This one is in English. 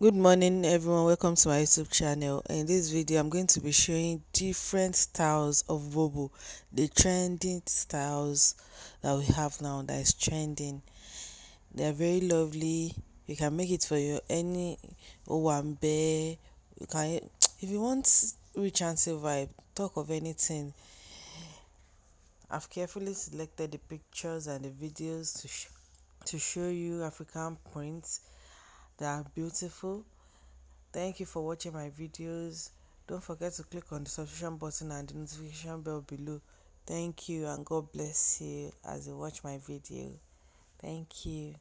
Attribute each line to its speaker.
Speaker 1: good morning everyone welcome to my youtube channel in this video i'm going to be showing different styles of bobo the trending styles that we have now that is trending they're very lovely you can make it for your any owambe you can if you want rich and vibe talk of anything i've carefully selected the pictures and the videos to, sh to show you african prints they are beautiful thank you for watching my videos don't forget to click on the subscription button and the notification bell below thank you and god bless you as you watch my video thank you